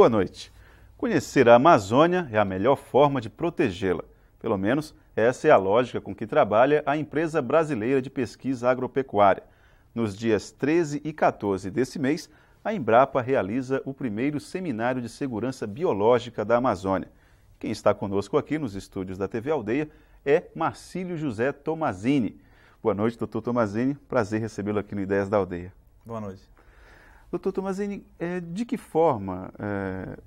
Boa noite. Conhecer a Amazônia é a melhor forma de protegê-la. Pelo menos essa é a lógica com que trabalha a empresa brasileira de pesquisa agropecuária. Nos dias 13 e 14 desse mês, a Embrapa realiza o primeiro seminário de segurança biológica da Amazônia. Quem está conosco aqui nos estúdios da TV Aldeia é Marcílio José Tomazini. Boa noite, doutor Tomazini. Prazer recebê-lo aqui no Ideias da Aldeia. Boa noite. Doutor Tomazini, é, de que forma é,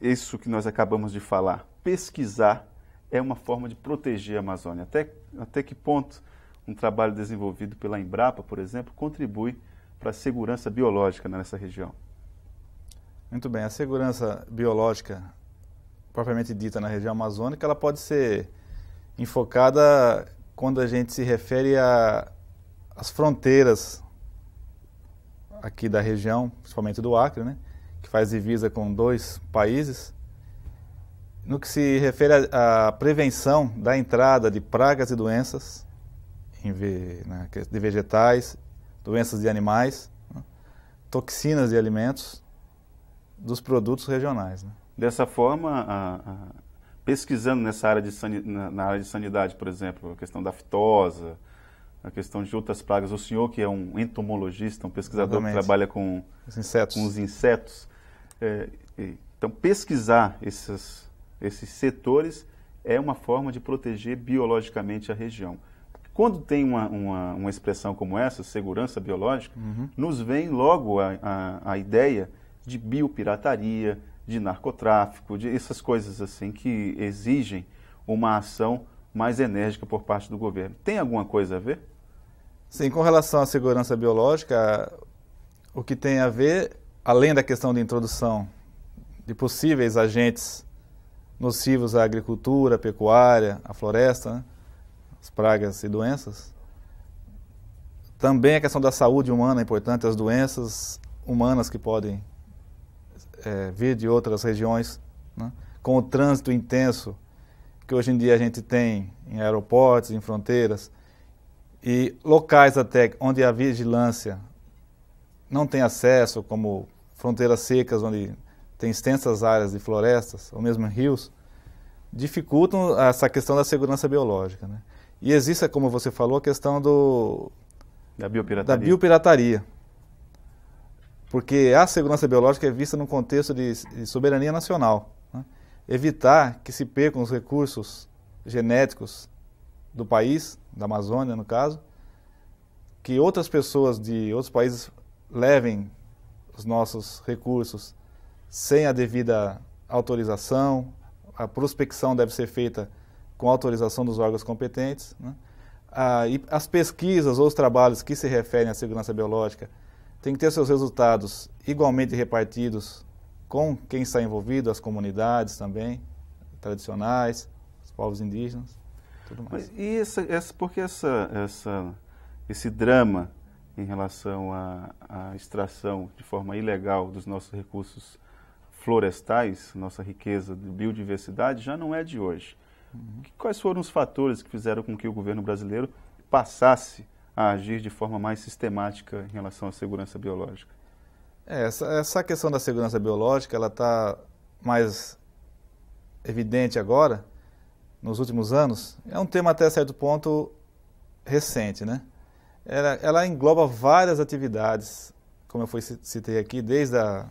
isso que nós acabamos de falar, pesquisar, é uma forma de proteger a Amazônia? Até, até que ponto um trabalho desenvolvido pela Embrapa, por exemplo, contribui para a segurança biológica nessa região? Muito bem, a segurança biológica propriamente dita na região amazônica, ela pode ser enfocada quando a gente se refere às fronteiras aqui da região, principalmente do Acre, né, que faz divisa com dois países. No que se refere à prevenção da entrada de pragas e doenças né, de vegetais, doenças de animais, né, toxinas de alimentos, dos produtos regionais. Né. Dessa forma, a, a, pesquisando nessa área de sanidade, na, na área de sanidade, por exemplo, a questão da fitosa, a questão de outras pragas. O senhor, que é um entomologista, um pesquisador Exatamente. que trabalha com os insetos, com os insetos é, então pesquisar esses, esses setores é uma forma de proteger biologicamente a região. Quando tem uma, uma, uma expressão como essa, segurança biológica, uhum. nos vem logo a, a, a, ideia de biopirataria, de narcotráfico, de essas coisas assim que exigem uma ação mais enérgica por parte do governo. Tem alguma coisa a ver? Sim, com relação à segurança biológica, o que tem a ver, além da questão de introdução de possíveis agentes nocivos à agricultura, à pecuária, à floresta, né? as pragas e doenças. Também a questão da saúde humana é importante, as doenças humanas que podem é, vir de outras regiões, né? com o trânsito intenso que hoje em dia a gente tem em aeroportos, em fronteiras, e locais até onde a vigilância não tem acesso, como fronteiras secas, onde tem extensas áreas de florestas, ou mesmo rios, dificultam essa questão da segurança biológica. Né? E existe, como você falou, a questão do, da, biopirataria. da biopirataria. Porque a segurança biológica é vista num contexto de, de soberania nacional. Né? Evitar que se percam os recursos genéticos do país da Amazônia, no caso, que outras pessoas de outros países levem os nossos recursos sem a devida autorização, a prospecção deve ser feita com autorização dos órgãos competentes. Né? Ah, e as pesquisas ou os trabalhos que se referem à segurança biológica têm que ter seus resultados igualmente repartidos com quem está envolvido, as comunidades também, tradicionais, os povos indígenas tudo mais. E essa, essa, porque essa, essa, esse drama em relação à, à extração de forma ilegal dos nossos recursos florestais, nossa riqueza de biodiversidade, já não é de hoje. Uhum. Quais foram os fatores que fizeram com que o governo brasileiro passasse a agir de forma mais sistemática em relação à segurança biológica? É, essa, essa questão da segurança biológica ela está mais evidente agora, nos últimos anos, é um tema até certo ponto recente, né? Ela, ela engloba várias atividades, como eu fui, citei aqui, desde a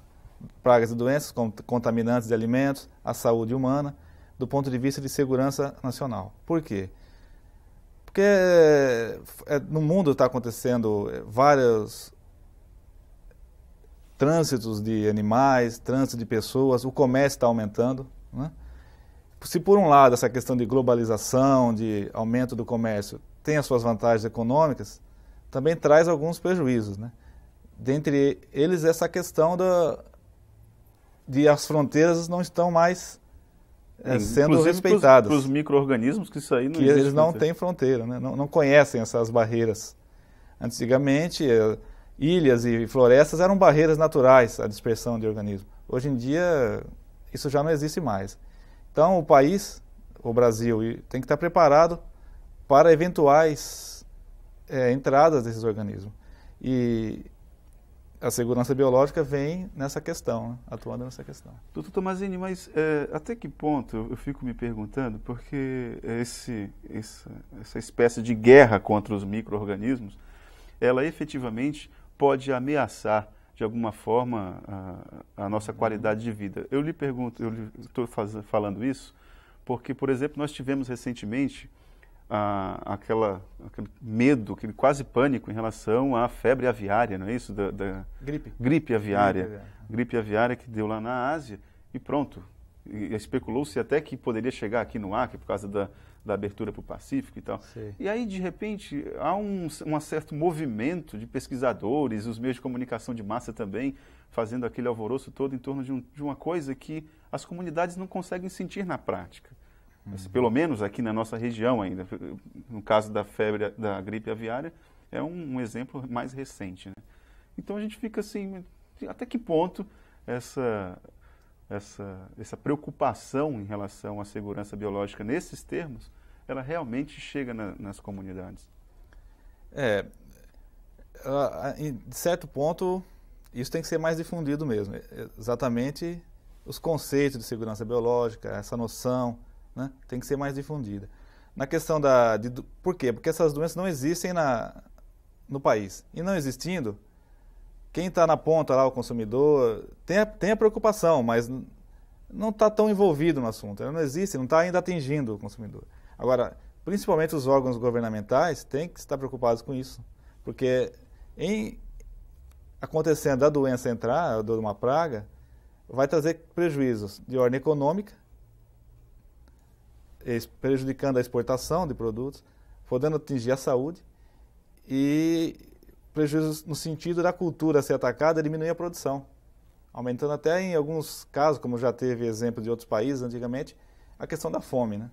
pragas e doenças, contaminantes de alimentos, a saúde humana, do ponto de vista de segurança nacional. Por quê? Porque é, é, no mundo está acontecendo é, vários trânsitos de animais, trânsito de pessoas, o comércio está aumentando. Né? se por um lado essa questão de globalização, de aumento do comércio, tem as suas vantagens econômicas, também traz alguns prejuízos, né? Dentre eles essa questão da de as fronteiras não estão mais é, sendo Inclusive respeitadas. Para os micro-organismos que isso aí não que eles não têm fronteira, né? não, não conhecem essas barreiras. Antigamente, eh, ilhas e florestas eram barreiras naturais à dispersão de organismos. Hoje em dia, isso já não existe mais. Então, o país, o Brasil, tem que estar preparado para eventuais é, entradas desses organismos. E a segurança biológica vem nessa questão, né? atuando nessa questão. Doutor Tomazini, mas é, até que ponto eu, fico me perguntando, porque esse, essa, essa espécie de guerra contra os micro-organismos, ela efetivamente pode ameaçar de alguma forma, a, a nossa qualidade de vida. Eu lhe pergunto, eu estou falando isso porque, por exemplo, nós tivemos recentemente a, aquela, aquele medo, aquele quase pânico em relação à febre aviária, não é isso? Da, da gripe. gripe aviária. Gripe aviária. Gripe aviária que deu lá na Ásia e pronto. Especulou-se até que poderia chegar aqui no Acre por causa da, da abertura para o Pacífico e tal. Sim. E aí, de repente, há um, um certo movimento de pesquisadores, os meios de comunicação de massa também, fazendo aquele alvoroço todo em torno de, um, de uma coisa que as comunidades não conseguem sentir na prática. Uhum. Assim, pelo menos aqui na nossa região ainda. No caso da febre, da gripe aviária, é um, um exemplo mais recente. Né? Então a gente fica assim, até que ponto essa essa, essa preocupação em relação à segurança biológica nesses termos, ela realmente chega na, nas comunidades. É, em certo ponto, isso tem que ser mais difundido mesmo. É, exatamente os conceitos de segurança biológica, essa noção, né, tem que ser mais difundida. Na questão da. De, por quê? Porque essas doenças não existem na, no país. E não existindo, quem está na ponta lá, o consumidor, tem a, tem a preocupação, mas não está tão envolvido no assunto. Ele né? não existe, não está ainda atingindo o consumidor. Agora, principalmente os órgãos governamentais têm que estar preocupados com isso, porque em acontecendo a doença entrar, a dor de uma praga, vai trazer prejuízos de ordem econômica, prejudicando a exportação de produtos, podendo atingir a saúde e prejuízo no sentido da cultura ser atacada, diminuir a produção, aumentando até em alguns casos, como já teve exemplo de outros países antigamente, a questão da fome, né?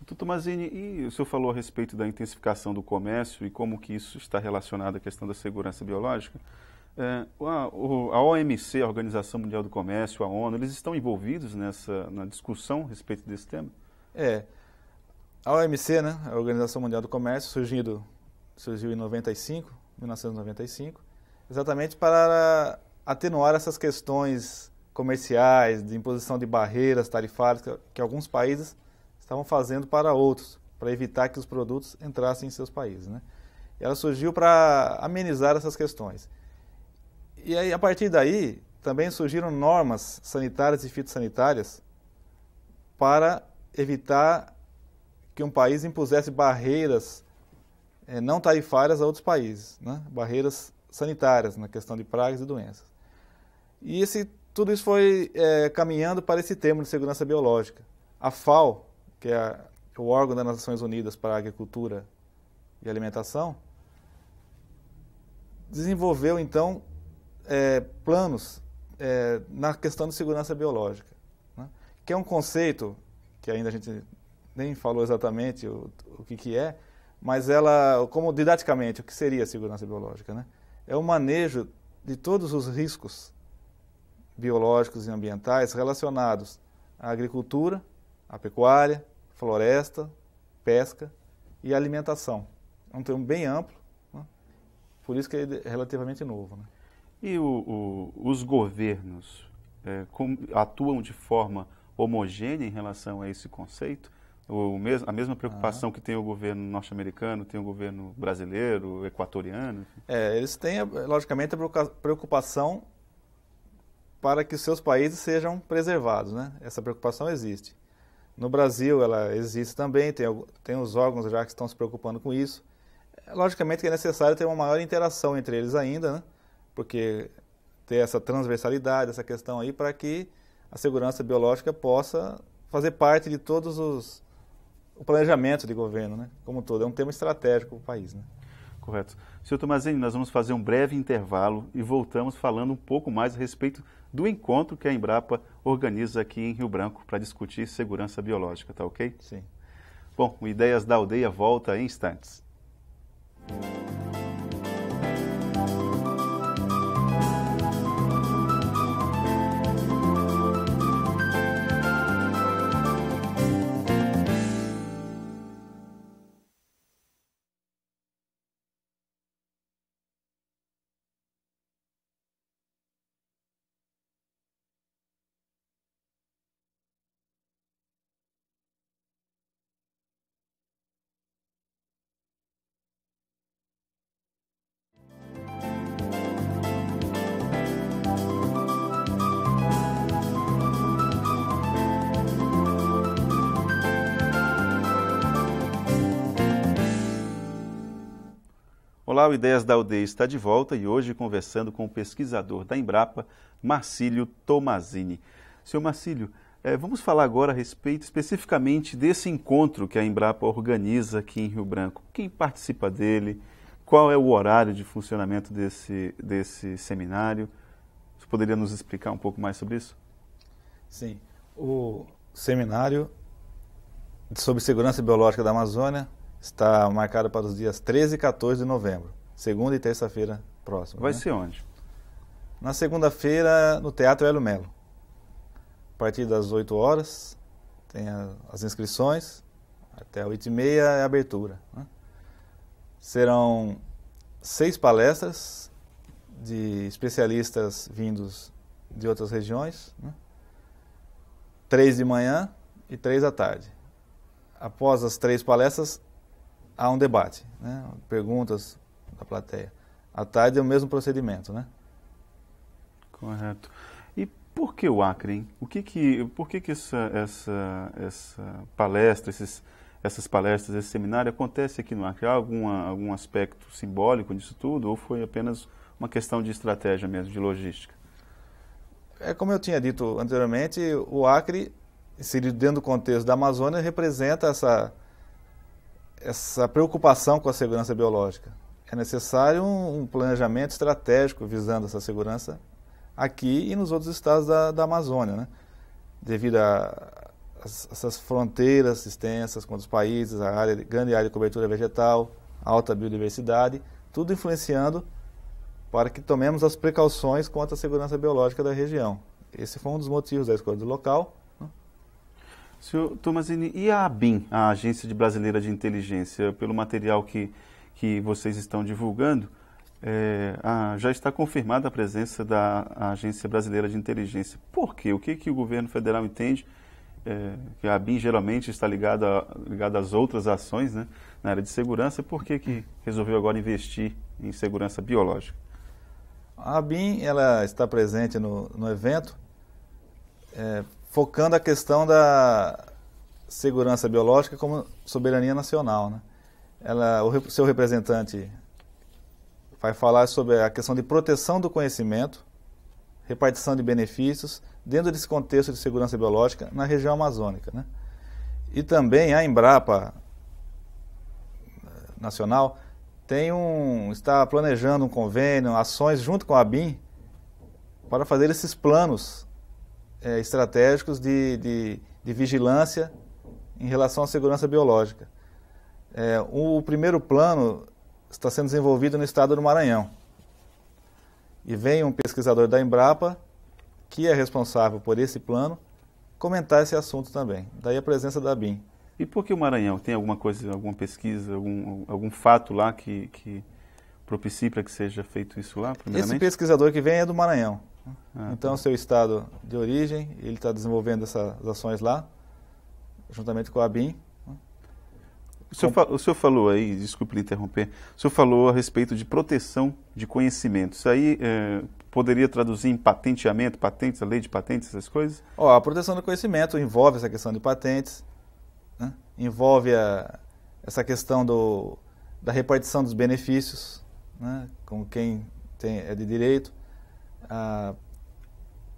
Doutor Tomazini, e o senhor falou a respeito da intensificação do comércio e como que isso está relacionado à questão da segurança biológica. É, a, a, OMC, a Organização Mundial do Comércio, a ONU, eles estão envolvidos nessa na discussão a respeito desse tema? É. A OMC, né, a Organização Mundial do Comércio, surgindo, surgiu em 95, 1995, exatamente para atenuar essas questões comerciais, de imposição de barreiras tarifárias que, alguns países estavam fazendo para outros, para evitar que os produtos entrassem em seus países. Né? E ela surgiu para amenizar essas questões. E aí, a partir daí, também surgiram normas sanitárias e fitossanitárias para evitar que um país impusesse barreiras é, não tarifárias a outros países, né? barreiras sanitárias na questão de pragas e doenças. E esse, tudo isso foi é, caminhando para esse termo de segurança biológica. A FAO, é que é o órgão das Nações Unidas para a Agricultura e Alimentação, desenvolveu então é, planos é, na questão de segurança biológica, né? que é um conceito que ainda a gente nem falou exatamente o, o que, que é, mas ela, como didaticamente, o que seria a segurança biológica? Né? É o manejo de todos os riscos biológicos e ambientais relacionados à agricultura, à pecuária, floresta, pesca e alimentação. É um termo bem amplo, né? por isso que é relativamente novo. Né? E o, o, os governos é, com, atuam de forma homogênea em relação a esse conceito? O a mesma preocupação que tem o governo norte-americano, tem o governo brasileiro, equatoriano? É, eles têm, logicamente, a preocupação para que os seus países sejam preservados, né? Essa preocupação existe. No Brasil, ela existe também, tem, tem os órgãos já que estão se preocupando com isso. É, logicamente que é necessário ter uma maior interação entre eles ainda, né? Porque ter essa transversalidade, essa questão aí, para que a segurança biológica possa fazer parte de todos os, o planejamento de governo, né? Como todo, é um tema estratégico para o país, né? Correto. Senhor Tomazini, nós vamos fazer um breve intervalo e voltamos falando um pouco mais a respeito do encontro que a Embrapa organiza aqui em Rio Branco para discutir segurança biológica, tá ok? Sim. Bom, o Ideias da Aldeia volta em instantes. Olá, o Ideias da Aldeia está de volta e hoje conversando com o pesquisador da Embrapa, Marcílio Tomazini. Senhor Marcílio, é, vamos falar agora a respeito especificamente desse encontro que a Embrapa organiza aqui em Rio Branco. Quem participa dele? Qual é o horário de funcionamento desse, desse seminário? Você poderia nos explicar um pouco mais sobre isso? Sim. O seminário sobre segurança biológica da Amazônia está marcada para os dias 13 e 14 de novembro, segunda e terça-feira próxima. Vai né? ser onde? Na segunda-feira, no Teatro Hélio Melo. A partir das 8 horas, tem as inscrições, até 8 e meia é a abertura. Né? Serão seis palestras de especialistas vindos de outras regiões, né? três de manhã e três da tarde. Após as três palestras, há um debate, né? perguntas da plateia. À tarde é o mesmo procedimento, né? Correto. E por que o Acre? Hein? O que que, por que que essa, essa, essa palestra, esses, essas palestras, esse seminário acontece aqui no Acre? Há alguma, algum aspecto simbólico disso tudo ou foi apenas uma questão de estratégia mesmo, de logística? É como eu tinha dito anteriormente, o Acre, inserido dentro do contexto da Amazônia, representa essa essa preocupação com a segurança biológica. É necessário um, um planejamento estratégico visando essa segurança aqui e nos outros estados da, da Amazônia, né? devido a, essas fronteiras extensas com os países, a área, grande área de cobertura vegetal, alta biodiversidade, tudo influenciando para que tomemos as precauções quanto à segurança biológica da região. Esse foi um dos motivos da escolha do local Senhor Tomazini, e a ABIN, a Agência Brasileira de Inteligência, pelo material que, que vocês estão divulgando, é, a, já está confirmada a presença da a Agência Brasileira de Inteligência. Por quê? O que, que o governo federal entende? É, que a ABIN geralmente está ligada, ligada às outras ações né, na área de segurança, por que, que resolveu agora investir em segurança biológica? A ABIN ela está presente no, no evento é, focando a questão da segurança biológica como soberania nacional. Né? Ela, o seu representante vai falar sobre a questão de proteção do conhecimento, repartição de benefícios dentro desse contexto de segurança biológica na região amazônica. Né? E também a Embrapa eh, Nacional tem um, está planejando um convênio, ações junto com a BIM para fazer esses planos é, estratégicos de, de, de, vigilância em relação à segurança biológica. É, o, o primeiro plano está sendo desenvolvido no estado do Maranhão. E vem um pesquisador da Embrapa, que é responsável por esse plano, comentar esse assunto também. Daí a presença da BIM. E por que o Maranhão? Tem alguma coisa, alguma pesquisa, algum, algum fato lá que, que propicie para que seja feito isso lá, Esse pesquisador que vem é do Maranhão. Ah, tá. então, tá. seu estado de origem, ele está desenvolvendo essas ações lá, juntamente com a ABIN. O senhor, o senhor falou aí, desculpe interromper, o senhor falou a respeito de proteção de conhecimento. Isso aí é, poderia traduzir em patenteamento, patentes, a lei de patentes, essas coisas? a proteção do conhecimento envolve essa questão de patentes, né? envolve a, essa questão do, da repartição dos benefícios né? com quem tem, é de direito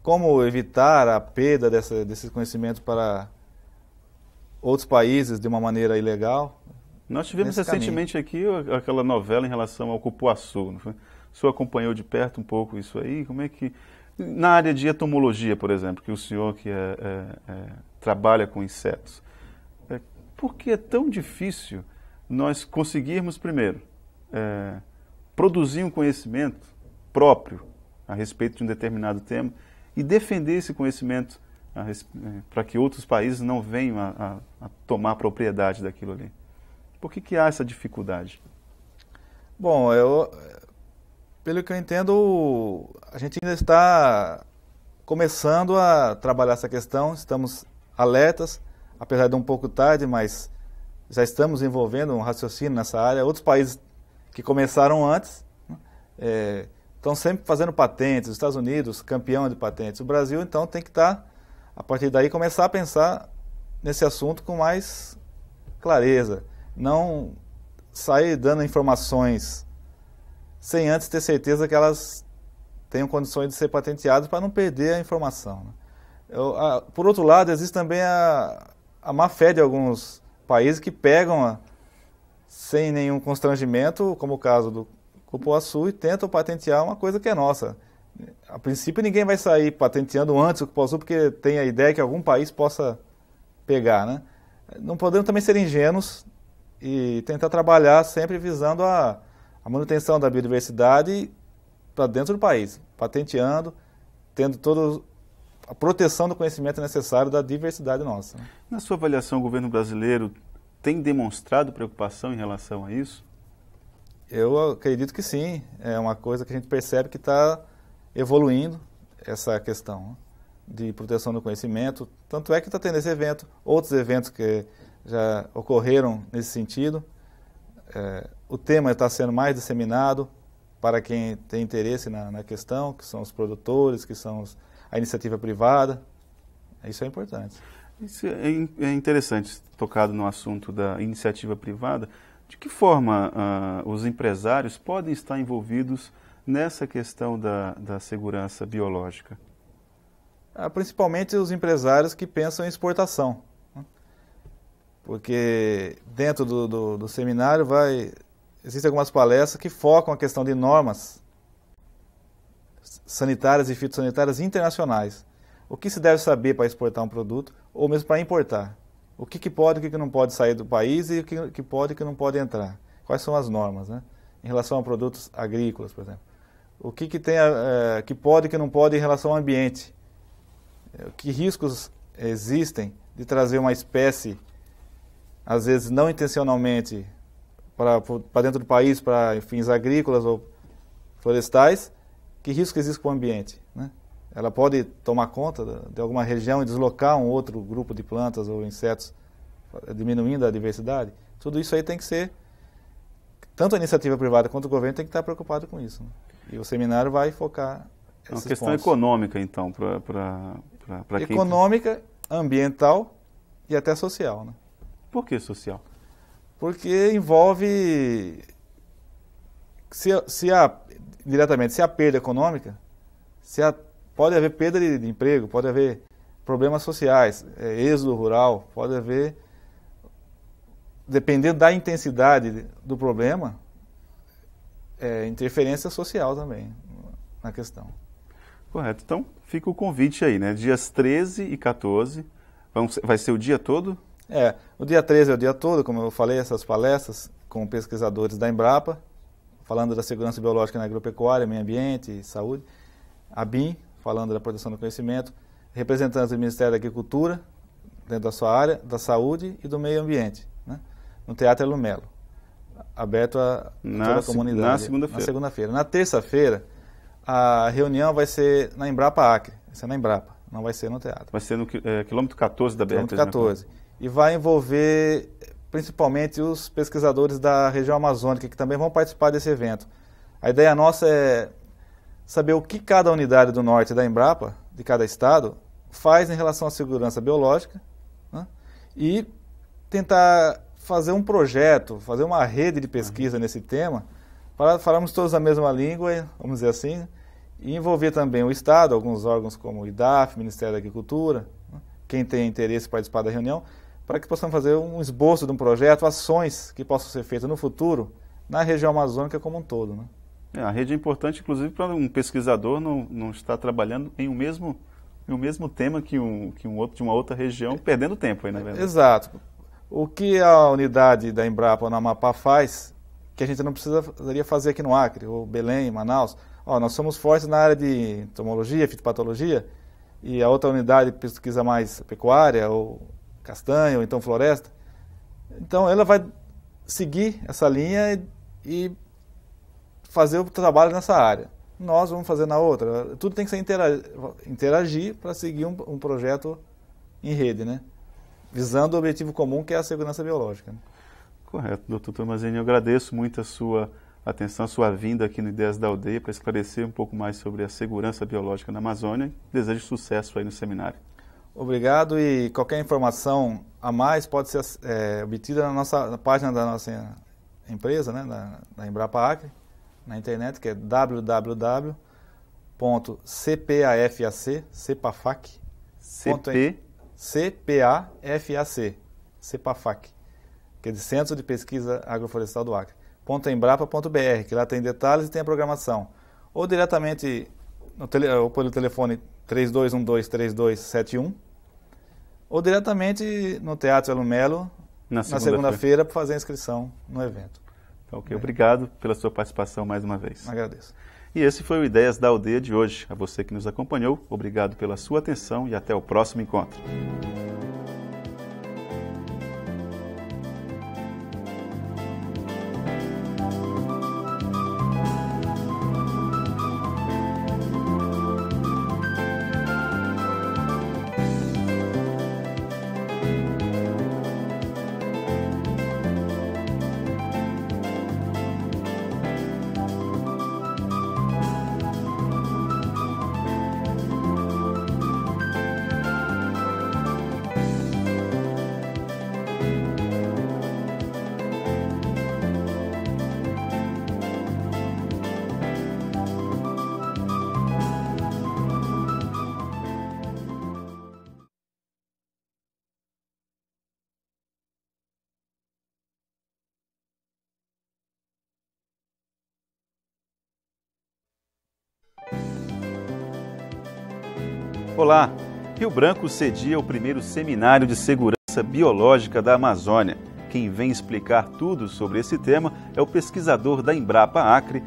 como evitar a perda dessa, desses conhecimentos para outros países de uma maneira ilegal. Nós tivemos recentemente caminho. aqui aquela novela em relação ao cupuaçu. Não foi? O senhor acompanhou de perto um pouco isso aí? Como é que na área de entomologia, por exemplo, que o senhor que é, é, é, trabalha com insetos, é, por que é tão difícil nós conseguirmos primeiro é, produzir um conhecimento próprio a respeito de um determinado tema e defender esse conhecimento eh, para que outros países não venham a, a, a tomar a propriedade daquilo ali. Por que, que há essa dificuldade? Bom, eu, pelo que eu entendo, a gente ainda está começando a trabalhar essa questão, estamos alertas, apesar de um pouco tarde, mas já estamos envolvendo um raciocínio nessa área. Outros países que começaram antes, né? Eh, estão sempre fazendo patentes, os Estados Unidos, campeão de patentes. O Brasil, então, tem que estar, tá, a partir daí, começar a pensar nesse assunto com mais clareza. Não sair dando informações sem antes ter certeza que elas tenham condições de ser patenteadas para não perder a informação. Né? Eu, a, por outro lado, existe também a, a má fé de alguns países que pegam a, sem nenhum constrangimento, como o caso do cupuaçu e tentam patentear uma coisa que é nossa. A princípio, ninguém vai sair patenteando antes o cupuaçu, porque tem a ideia que algum país possa pegar, né? Não podemos também ser ingênuos e tentar trabalhar sempre visando a, a manutenção da biodiversidade para dentro do país, patenteando, tendo todo a proteção do conhecimento necessário da diversidade nossa. Na sua avaliação, o governo brasileiro tem demonstrado preocupação em relação a isso? Eu acredito que sim, é uma coisa que a gente percebe que está evoluindo essa questão de proteção do conhecimento. Tanto é que está tendo esse evento, outros eventos que já ocorreram nesse sentido. É, o tema está sendo mais disseminado para quem tem interesse na, na questão, que são os produtores, que são os, a iniciativa privada. Isso é importante. Isso é, é interessante, tocado no assunto da iniciativa privada de que forma ah, os empresários podem estar envolvidos nessa questão da, da segurança biológica? Ah, principalmente os empresários que pensam em exportação. Né? Porque dentro do, do, do seminário vai existem algumas palestras que focam a questão de normas sanitárias e fitossanitárias internacionais. O que se deve saber para exportar um produto ou mesmo para importar o que, que pode, o que, que não pode sair do país e o que, que pode e o que não pode entrar. Quais são as normas, né? Em relação a produtos agrícolas, por exemplo. O que, que, tem a, eh, que pode e que não pode em relação ao ambiente. Eh, que riscos existem de trazer uma espécie, às vezes não intencionalmente, para dentro do país para fins agrícolas ou florestais, que risco existe com o ambiente, né? ela pode tomar conta de alguma região e deslocar um outro grupo de plantas ou insetos, diminuindo a diversidade? Tudo isso aí tem que ser, tanto a iniciativa privada quanto o governo tem que estar preocupado com isso. Né? E o seminário vai focar é uma questão pontos. econômica, então, para quem... Econômica, ambiental e até social. Né? Por que social? Porque envolve... Se, se a, diretamente, se a perda econômica, se a pode haver perda de, de emprego, pode haver problemas sociais, é, êxodo rural, pode haver. Dependendo da intensidade do problema, é, interferência social também na questão. Correto. Então, fica o convite aí, né? Dias 13 e 14. vai ser o dia todo? É. O dia 13 é o dia todo, como eu falei, essas palestras com pesquisadores da Embrapa, falando da segurança biológica na agropecuária, meio ambiente, saúde. A BIM, falando da proteção do conhecimento, representantes do Ministério da Agricultura, dentro da sua área, da saúde e do meio ambiente, né? no Teatro Lumelo, aberto a, na, toda a comunidade. Na segunda-feira. Na segunda-feira. Na terça-feira, a reunião vai ser na Embrapa Acre, vai ser na Embrapa, não vai ser no teatro. Vai ser no é, quilômetro 14 da BR. Quilômetro 14. Né? E vai envolver principalmente os pesquisadores da região amazônica, que também vão participar desse evento. A ideia nossa é saber o que cada unidade do norte da Embrapa, de cada estado, faz em relação à segurança biológica né? e tentar fazer um projeto, fazer uma rede de pesquisa uhum. nesse tema, para falarmos todos a mesma língua, vamos dizer assim, e envolver também o Estado, alguns órgãos como o IDAF, Ministério da Agricultura, né? quem tem interesse participar da reunião, para que possamos fazer um esboço de um projeto, ações que possam ser feitas no futuro na região amazônica como um todo. Né? É, a rede é importante, inclusive, para um pesquisador não, não estar trabalhando em o um mesmo, em um mesmo tema que um, que um outro de uma outra região, perdendo tempo aí, na é verdade. Exato. O que a unidade da Embrapa no Amapá faz, que a gente não precisaria fazer aqui no Acre, ou Belém, Manaus. Ó, nós somos fortes na área de entomologia, fitopatologia, e a outra unidade pesquisa mais é pecuária, ou castanha, ou então floresta. Então ela vai seguir essa linha e, e fazer o trabalho nessa área. Nós vamos fazer na outra. Tudo tem que ser interagir, interagir para seguir um, um, projeto em rede, né? Visando o objetivo comum que é a segurança biológica. Né? Correto, doutor Tomazini. Eu agradeço muito a sua atenção, a sua vinda aqui no Ideias da Aldeia para esclarecer um pouco mais sobre a segurança biológica na Amazônia. Desejo sucesso aí no seminário. Obrigado e qualquer informação a mais pode ser é, obtida na nossa na página da nossa empresa, né, da, da Embrapa Acre na internet, que é www.cpafac, cepafac, CP? CPAFAC, CEPAFAC, que é de Centro de Pesquisa Agroflorestal do Acre, .embrapa.br, que lá tem detalhes e tem a programação. Ou diretamente tele, ou pelo telefone 3212-3271, ou diretamente no Teatro Alumelo, na segunda-feira, para fazer a inscrição no evento. Ok, é. obrigado pela sua participação mais uma vez. Agradeço. E esse foi o Ideias da Aldeia de hoje. A você que nos acompanhou, obrigado pela sua atenção e até o próximo encontro. Olá! Rio Branco cedia o primeiro seminário de segurança biológica da Amazônia. Quem vem explicar tudo sobre esse tema é o pesquisador da Embrapa Acre,